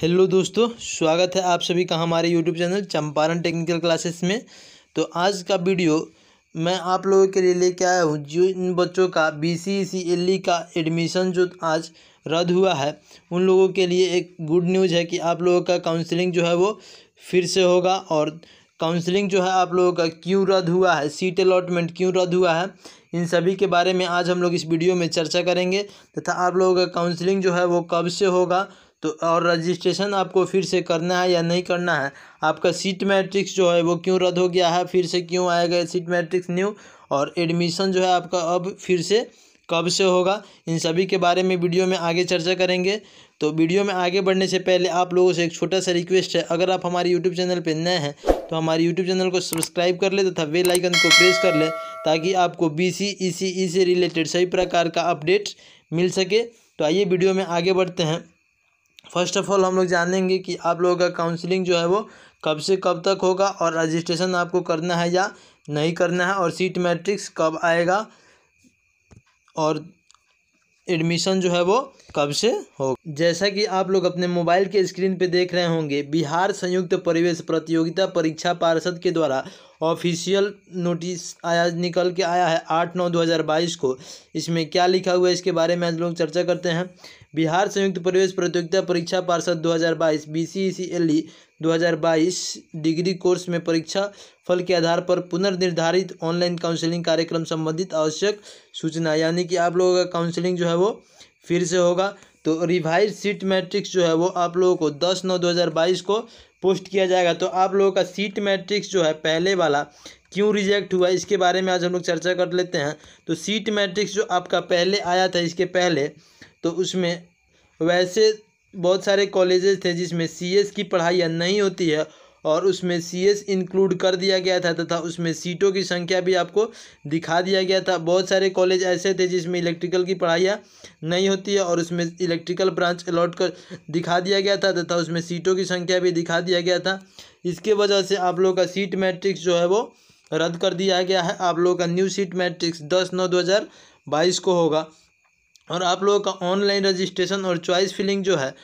hello दोस्तों स्वागत है आप सभी का हमारे YouTube channel Champaran technical classes में तो आज का वीडियो मैं आप लोगों के लिए लेके आया हूँ जो इन बच्चों का B C C L E का एडमिशन जो आज रद्द हुआ है उन लोगों के लिए एक गुड न्यूज़ है कि आप लोगों का काउंसलिंग जो है वो फिर से होगा और काउंसलिंग जो है आप लोगों का क्यों रद्द हुआ है सीट अलॉटमेंट क्यों रद्द हुआ है इन सभी के बारे में आज हम लोग इस वीडियो में चर्चा करेंगे तथा आप लोगों का काउंसलिंग जो है वो कब से होगा तो और रजिस्ट्रेशन आपको फिर से करना है या नहीं करना है आपका सीट मैट्रिक्स जो है वो क्यों रद्द हो गया है फिर से क्यों आएगा सीट मैट्रिक्स न्यू और एडमिशन जो है आपका अब फिर से कब से होगा इन सभी के बारे में वीडियो में आगे चर्चा करेंगे तो वीडियो में आगे बढ़ने से पहले आप लोगों से एक छोटा सा रिक्वेस्ट है अगर आप हमारे यूट्यूब चैनल पर नए हैं तो हमारे यूट्यूब चैनल को सब्सक्राइब कर ले तथा बेल आइकन को प्रेस कर ले ताकि आपको बी सी ई सी ई से रिलेटेड सभी प्रकार का अपडेट मिल सके तो आइए वीडियो में आगे बढ़ते हैं फर्स्ट ऑफ ऑल हम लोग जानेंगे कि आप लोगों का काउंसलिंग जो है वो कब से कब तक होगा और रजिस्ट्रेशन आपको करना है या नहीं करना है और सीट मैट्रिक्स कब आएगा और एडमिशन जो है वो कब से हो जैसा कि आप लोग अपने मोबाइल के स्क्रीन पे देख रहे होंगे बिहार संयुक्त परिवेश प्रतियोगिता परीक्षा पार्षद के द्वारा ऑफिशियल नोटिस आया निकल के आया है आठ नौ दो हज़ार बाईस को इसमें क्या लिखा हुआ है इसके बारे में आज लोग चर्चा करते हैं बिहार संयुक्त प्रवेश प्रतियोगिता परीक्षा पार्षद 2022 बीसीसीएलई 2022 डिग्री कोर्स में परीक्षा फल के आधार पर पुनर्निर्धारित ऑनलाइन काउंसलिंग कार्यक्रम संबंधित आवश्यक सूचना यानी कि आप लोगों का काउंसलिंग जो है वो फिर से होगा तो रिवाइज सीट मैट्रिक्स जो है वो आप लोगों को दस नौ दो को पोस्ट किया जाएगा तो आप लोगों का सीट मैट्रिक्स जो है पहले वाला क्यों रिजेक्ट हुआ इसके बारे में आज हम लोग चर्चा कर लेते हैं तो सीट मैट्रिक्स जो आपका पहले आया था इसके पहले तो उसमें वैसे बहुत सारे कॉलेजेस थे जिसमें सी की पढ़ाई नहीं होती है और उसमें सी एस इंक्लूड कर दिया गया था तथा उसमें सीटों की संख्या भी आपको दिखा दिया गया था बहुत सारे कॉलेज ऐसे थे जिसमें इलेक्ट्रिकल की पढ़ाइयाँ नहीं होती है और उसमें इलेक्ट्रिकल ब्रांच अलॉट कर दिखा दिया गया था तथा उसमें सीटों की संख्या भी दिखा दिया गया था इसके वजह से आप लोगों का सीट मैट्रिक्स जो है वो रद्द कर दिया गया है आप लोगों का न्यू सीट मैट्रिक्स दस नौ दो हज़ार बाईस को होगा और आप लोगों का ऑनलाइन रजिस्ट्रेशन और चॉइस फिलिंग जो है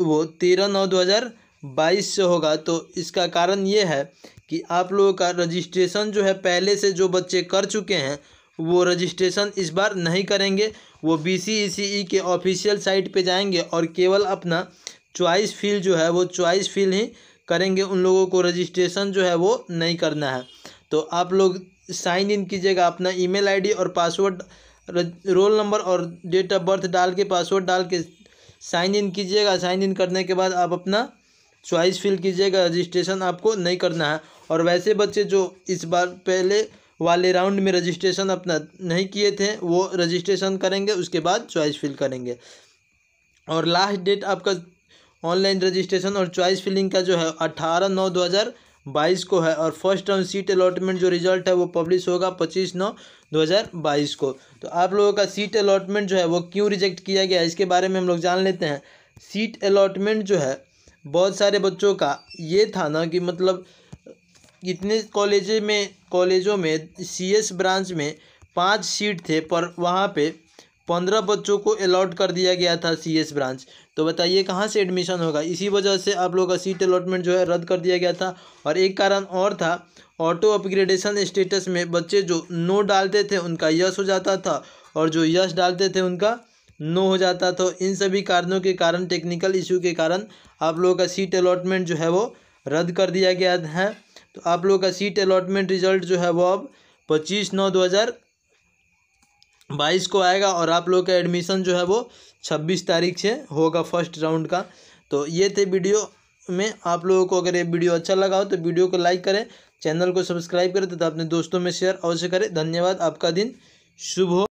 वो तेरह नौ दो हज़ार बाईस से होगा तो इसका कारण ये है कि आप लोगों का रजिस्ट्रेशन जो है पहले से जो बच्चे कर चुके हैं वो रजिस्ट्रेशन इस बार नहीं करेंगे वो बी सी e e के ऑफिशियल साइट पे जाएंगे और केवल अपना चॉइस फील जो है वो चॉइस फील ही करेंगे उन लोगों को रजिस्ट्रेशन जो है वो नहीं करना है तो आप लोग साइन इन कीजिएगा अपना ईमेल आईडी और पासवर्ड रोल नंबर और डेट ऑफ बर्थ डाल के पासवर्ड डाल के साइन इन कीजिएगा साइन इन करने के बाद आप अपना च्वाइस फिल कीजिएगा रजिस्ट्रेशन आपको नहीं करना है और वैसे बच्चे जो इस बार पहले वाले राउंड में रजिस्ट्रेशन अपना नहीं किए थे वो रजिस्ट्रेशन करेंगे उसके बाद चॉइस फिल करेंगे और लास्ट डेट आपका ऑनलाइन रजिस्ट्रेशन और चॉइस फिलिंग का जो है अट्ठारह नौ दो हज़ार बाईस को है और फर्स्ट राउंड सीट अलॉटमेंट जो रिजल्ट है वो पब्लिश होगा पच्चीस नौ दो हज़ार बाईस को तो आप लोगों का सीट अलॉटमेंट जो है वो क्यों रिजेक्ट किया गया इसके बारे में हम लोग जान लेते हैं सीट अलॉटमेंट जो है बहुत सारे बच्चों का ये था ना कि मतलब इतने कॉलेज में कॉलेजों में सी एस ब्रांच में पाँच सीट थे पर वहाँ पे पंद्रह बच्चों को अलॉट कर दिया गया था सी एस ब्रांच तो बताइए कहाँ से एडमिशन होगा इसी वजह से आप लोगों का सीट अलॉटमेंट जो है रद्द कर दिया गया था और एक कारण और था ऑटो अपग्रेडेशन स्टेटस में बच्चे जो नो डालते थे उनका यश हो जाता था और जो यश डालते थे उनका नो हो जाता तो इन सभी कारणों के कारण टेक्निकल इशू के कारण आप लोगों का सीट अलॉटमेंट जो है वो रद्द कर दिया गया है तो आप लोगों का सीट अलॉटमेंट रिजल्ट जो है वो अब पच्चीस नौ दो हज़ार बाईस को आएगा और आप लोग का एडमिशन जो है वो छब्बीस तारीख से होगा फर्स्ट राउंड का तो ये थे वीडियो में आप लोगों को अगर ये वीडियो अच्छा लगा हो तो वीडियो को लाइक करें चैनल को सब्सक्राइब करें तथा तो अपने दोस्तों में शेयर अवश्य करें धन्यवाद आपका दिन शुभ हो